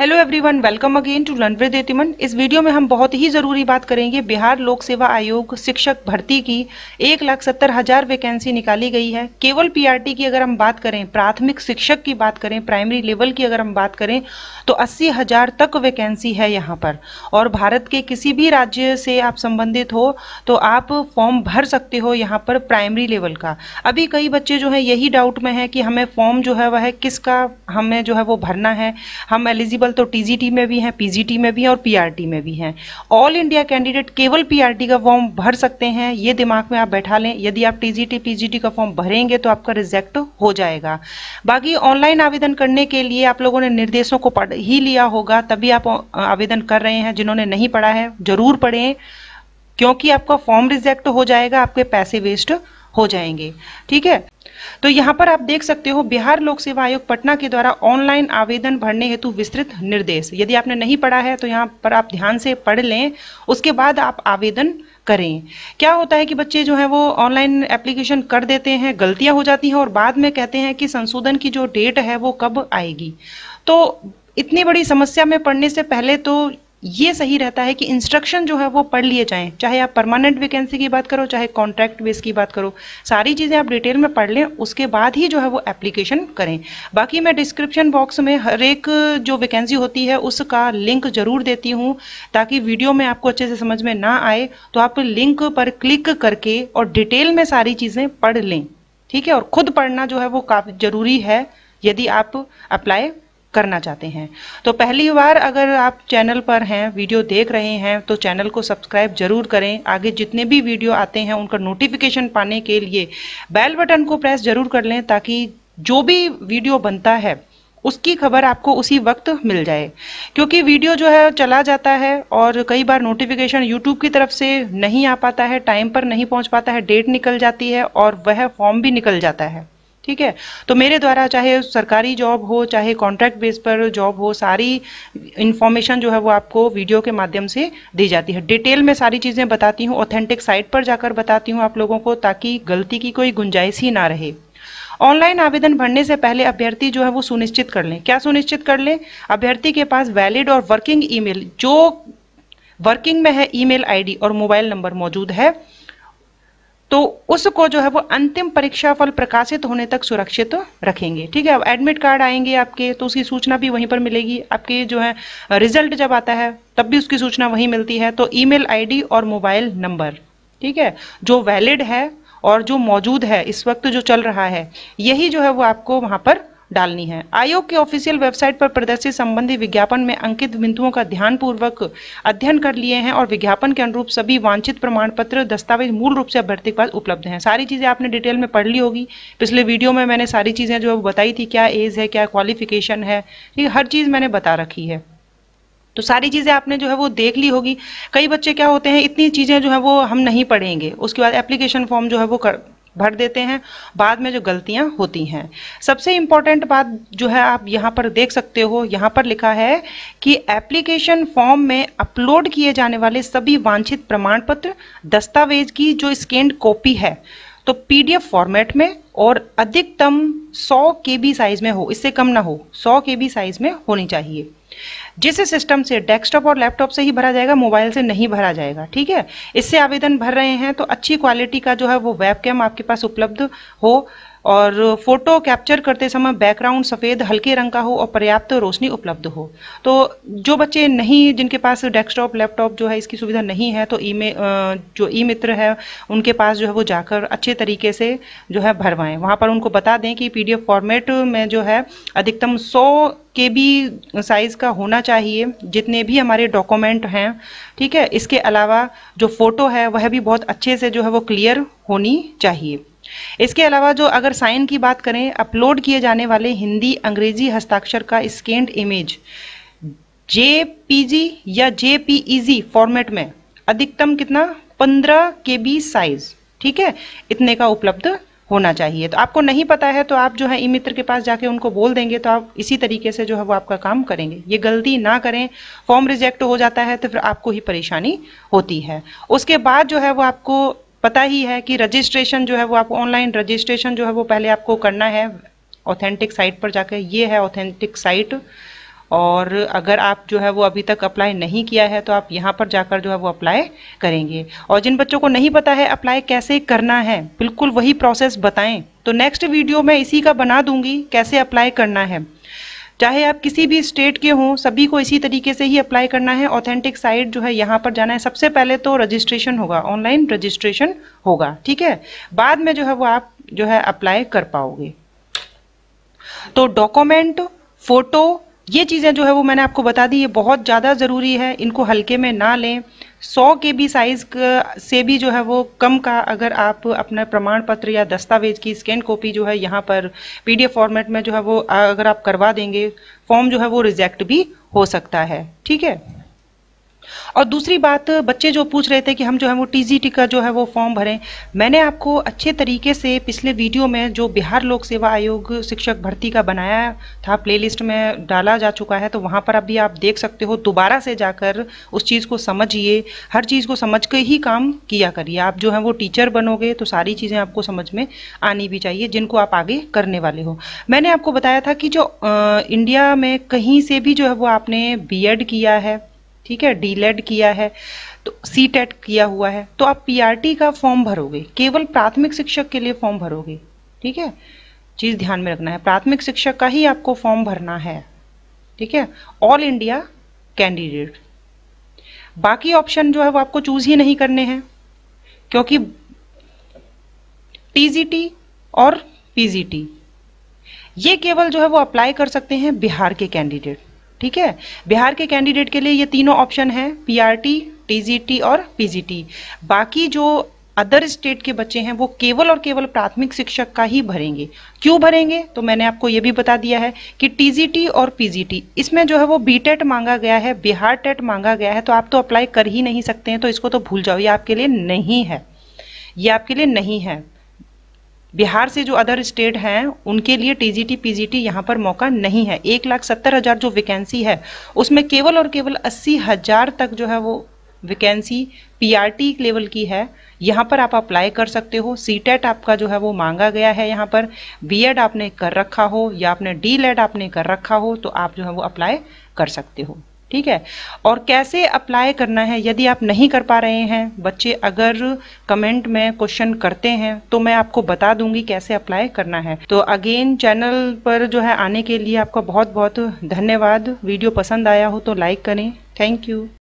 hello everyone welcome again to run with एतिमन इस video में हम बहुत ही ज़रूरी बात करेंगे बिहार लोक सेवा आयोग शिक्षक भर्ती की एक लाख सत्तर हज़ार वैकेंसी निकाली गई है केवल पीआरटी की अगर हम बात करें प्राथमिक शिक्षक की बात करें प्राइमरी लेवल की अगर हम बात करें तो अस्सी हज़ार तक वैकेंसी है यहाँ पर और भारत के किसी भी राज्य से आप संबंधित हो तो आप फॉर्म भर सकते हो यहाँ पर प्राइमरी लेवल का अभी कई बच्चे जो है यही डाउट में है कि हमें फॉर्म जो है वह किसका हमें जो है वो भरना है हम एलिजिबल एलिजिबल तो टीजीटी में भी हैं पीजीटी में भी हैं और पीआरटी में भी हैं ऑल इंडिया कैंडिडेट केवल पीआरटी का फॉर्म भर सकते हैं ये दिमाग में आप बैठा लें यदि आप टीजीटी पीजीटी का फॉर्म भरेंगे तो आपका रिजेक्ट हो जाएगा बाकी ऑनलाइन आवेदन करने के लिए आप लोगों ने निर्देशों को पढ़ ही लिया होगा तभी आप आवेदन कर रहे हैं जिन्होंने नहीं पढ़ा है जरूर पढ़ें क्योंकि आपका फॉर्म रिजेक्ट हो जाएगा आपके पैसे वेस्ट हो जाएंगे ठीक है तो यहाँ पर आप देख सकते हो बिहार लोक सेवा आयोग पटना के द्वारा ऑनलाइन आवेदन भरने हेतु विस्तृत निर्देश यदि आपने नहीं पढ़ा है तो यहाँ पर आप ध्यान से पढ़ लें उसके बाद आप आवेदन करें क्या होता है कि बच्चे जो है वो ऑनलाइन एप्लीकेशन कर देते हैं गलतियां हो जाती हैं और बाद में कहते हैं कि संशोधन की जो डेट है वो कब आएगी तो इतनी बड़ी समस्या में पड़ने से पहले तो ये सही रहता है कि इंस्ट्रक्शन जो है वो पढ़ लिए जाएं चाहे आप परमानेंट वैकेंसी की बात करो चाहे कॉन्ट्रैक्ट बेस की बात करो सारी चीज़ें आप डिटेल में पढ़ लें उसके बाद ही जो है वो एप्लीकेशन करें बाकी मैं डिस्क्रिप्शन बॉक्स में हर एक जो वैकेंसी होती है उसका लिंक ज़रूर देती हूँ ताकि वीडियो में आपको अच्छे से समझ में ना आए तो आप लिंक पर क्लिक करके और डिटेल में सारी चीज़ें पढ़ लें ठीक है और खुद पढ़ना जो है वो काफ़ी ज़रूरी है यदि आप अप्लाई करना चाहते हैं तो पहली बार अगर आप चैनल पर हैं वीडियो देख रहे हैं तो चैनल को सब्सक्राइब जरूर करें आगे जितने भी वीडियो आते हैं उनका नोटिफिकेशन पाने के लिए बेल बटन को प्रेस जरूर कर लें ताकि जो भी वीडियो बनता है उसकी खबर आपको उसी वक्त मिल जाए क्योंकि वीडियो जो है चला जाता है और कई बार नोटिफिकेशन यूट्यूब की तरफ से नहीं आ पाता है टाइम पर नहीं पहुंच पाता है डेट निकल जाती है और वह फॉर्म भी निकल जाता है ठीक है तो मेरे द्वारा चाहे सरकारी जॉब हो चाहे कॉन्ट्रैक्ट बेस पर जॉब हो सारी इन्फॉर्मेशन जो है वो आपको वीडियो के माध्यम से दी जाती है डिटेल में सारी चीज़ें बताती हूँ ऑथेंटिक साइट पर जाकर बताती हूँ आप लोगों को ताकि गलती की कोई गुंजाइश ही ना रहे ऑनलाइन आवेदन भरने से पहले अभ्यर्थी जो है वो सुनिश्चित कर लें क्या सुनिश्चित कर लें अभ्यर्थी के पास वैलिड और वर्किंग ईमेल जो वर्किंग में है ईमेल आईडी और मोबाइल नंबर मौजूद है तो उसको जो है वो अंतिम परीक्षा फल प्रकाशित होने तक सुरक्षित तो रखेंगे ठीक है अब एडमिट कार्ड आएंगे आपके तो उसकी सूचना भी वहीं पर मिलेगी आपके जो है रिजल्ट जब आता है तब भी उसकी सूचना वहीं मिलती है तो ईमेल आईडी और मोबाइल नंबर ठीक है जो वैलिड है और जो मौजूद है इस वक्त जो चल रहा है यही जो है वो आपको वहाँ पर डालनी है आयोग की ऑफिशियल वेबसाइट पर प्रदर्शित संबंधी विज्ञापन में अंकित बिंदुओं का ध्यानपूर्वक अध्ययन कर लिए हैं और विज्ञापन के अनुरूप सभी वांछित प्रमाण पत्र दस्तावेज मूल रूप से अभ्यर्थी के पास उपलब्ध हैं सारी चीज़ें आपने डिटेल में पढ़ ली होगी पिछले वीडियो में मैंने सारी चीज़ें जो है बताई थी क्या एज है क्या क्वालिफिकेशन है ठीक हर चीज़ मैंने बता रखी है तो सारी चीज़ें आपने जो है वो देख ली होगी कई बच्चे क्या होते हैं इतनी चीज़ें जो है वो हम नहीं पढ़ेंगे उसके बाद एप्लीकेशन फॉर्म जो है वो कर भर देते हैं बाद में जो गलतियां होती हैं सबसे इम्पॉर्टेंट बात जो है आप यहाँ पर देख सकते हो यहाँ पर लिखा है कि एप्लीकेशन फॉर्म में अपलोड किए जाने वाले सभी वांछित प्रमाण पत्र दस्तावेज की जो स्कैंड कॉपी है तो पीडीएफ फॉर्मेट में और अधिकतम 100 के साइज में हो इससे कम ना हो 100 के साइज में होनी चाहिए जिस सिस्टम से डेस्कटॉप और लैपटॉप से ही भरा जाएगा मोबाइल से नहीं भरा जाएगा ठीक है इससे आवेदन भर रहे हैं तो अच्छी क्वालिटी का जो है वो वेबकैम आपके पास उपलब्ध हो और फोटो कैप्चर करते समय बैकग्राउंड सफ़ेद हल्के रंग का हो और पर्याप्त रोशनी उपलब्ध हो तो जो बच्चे नहीं जिनके पास डेस्कटॉप लैपटॉप जो है इसकी सुविधा नहीं है तो ई जो ई मित्र है उनके पास जो है वो जाकर अच्छे तरीके से जो है भरवाएं वहाँ पर उनको बता दें कि पीडीएफ फॉर्मेट में जो है अधिकतम सौ के भी साइज़ का होना चाहिए जितने भी हमारे डॉक्यूमेंट हैं ठीक है इसके अलावा जो फ़ोटो है वह भी बहुत अच्छे से जो है वो क्लियर होनी चाहिए इसके अलावा जो अगर साइन की बात करें अपलोड किए जाने वाले हिंदी अंग्रेजी हस्ताक्षर का स्कैंड इमेज जे या जे फॉर्मेट e में अधिकतम कितना 15 के बी साइज ठीक है इतने का उपलब्ध होना चाहिए तो आपको नहीं पता है तो आप जो है ई मित्र के पास जाके उनको बोल देंगे तो आप इसी तरीके से जो है वो आपका काम करेंगे ये गलती ना करें फॉर्म रिजेक्ट हो जाता है तो फिर आपको ही परेशानी होती है उसके बाद जो है वो आपको पता ही है कि रजिस्ट्रेशन जो है वो आपको ऑनलाइन रजिस्ट्रेशन जो है वो पहले आपको करना है ऑथेंटिक साइट पर जाकर ये है ऑथेंटिक साइट और अगर आप जो है वो अभी तक अप्लाई नहीं किया है तो आप यहाँ पर जाकर जो है वो अप्लाई करेंगे और जिन बच्चों को नहीं पता है अप्लाई कैसे करना है बिल्कुल वही प्रोसेस बताएं तो नेक्स्ट वीडियो मैं इसी का बना दूंगी कैसे अप्लाई करना है चाहे आप किसी भी स्टेट के हों सभी को इसी तरीके से ही अप्लाई करना है ऑथेंटिक साइट जो है यहाँ पर जाना है सबसे पहले तो रजिस्ट्रेशन होगा ऑनलाइन रजिस्ट्रेशन होगा ठीक है बाद में जो है वो आप जो है अप्लाई कर पाओगे तो डॉक्यूमेंट फोटो ये चीज़ें जो है वो मैंने आपको बता दी ये बहुत ज़्यादा ज़रूरी है इनको हल्के में ना लें सौ के बी साइज़ से भी जो है वो कम का अगर आप अपना प्रमाण पत्र या दस्तावेज की स्कैन कॉपी जो है यहाँ पर पीडीएफ फॉर्मेट में जो है वो अगर आप करवा देंगे फॉर्म जो है वो रिजेक्ट भी हो सकता है ठीक है और दूसरी बात बच्चे जो पूछ रहे थे कि हम जो है वो टीजीटी का जो है वो फॉर्म भरें मैंने आपको अच्छे तरीके से पिछले वीडियो में जो बिहार लोक सेवा आयोग शिक्षक भर्ती का बनाया था प्लेलिस्ट में डाला जा चुका है तो वहाँ पर अभी आप देख सकते हो दोबारा से जाकर उस चीज़ को समझिए हर चीज़ को समझ के ही काम किया करिए आप जो है वो टीचर बनोगे तो सारी चीज़ें आपको समझ में आनी भी चाहिए जिनको आप आगे करने वाले हो मैंने आपको बताया था कि जो आ, इंडिया में कहीं से भी जो है वो आपने बी किया है ठीक है लेड e किया है तो सी टेट e किया हुआ है तो आप टी का फॉर्म भरोगे केवल प्राथमिक शिक्षक के लिए फॉर्म भरोगे ठीक है चीज़ ध्यान में रखना है प्राथमिक शिक्षक का ही आपको फॉर्म भरना है ठीक है ऑल इंडिया कैंडिडेट बाकी ऑप्शन जो है वो आपको चूज ही नहीं करने हैं क्योंकि टीजीटी और पीजीटी ये केवल जो है वो अप्लाई कर सकते हैं बिहार के कैंडिडेट ठीक है बिहार के कैंडिडेट के लिए ये तीनों ऑप्शन है पीआरटी टीजीटी और पीजीटी बाकी जो अदर स्टेट के बच्चे हैं वो केवल और केवल प्राथमिक शिक्षक का ही भरेंगे क्यों भरेंगे तो मैंने आपको ये भी बता दिया है कि टीजीटी और पीजीटी इसमें जो है वो बीटेट e मांगा गया है बिहार टेट e मांगा गया है तो आप तो अप्लाई कर ही नहीं सकते हैं तो इसको तो भूल जाओ ये आपके लिए नहीं है ये आपके लिए नहीं है बिहार से जो अदर स्टेट हैं उनके लिए टीजीटी पीजीटी यहाँ पर मौका नहीं है एक लाख सत्तर हज़ार जो वैकेंसी है उसमें केवल और केवल अस्सी हज़ार तक जो है वो वैकेंसी पीआरटी लेवल की है यहाँ पर आप अप्लाई कर सकते हो सीटेट e आपका जो है वो मांगा गया है यहाँ पर बीएड आपने कर रखा हो या आपने डीलेड आपने कर रखा हो तो आप जो है वो अप्लाई कर सकते हो ठीक है और कैसे अप्लाई करना है यदि आप नहीं कर पा रहे हैं बच्चे अगर कमेंट में क्वेश्चन करते हैं तो मैं आपको बता दूंगी कैसे अप्लाई करना है तो अगेन चैनल पर जो है आने के लिए आपका बहुत बहुत धन्यवाद वीडियो पसंद आया हो तो लाइक करें थैंक यू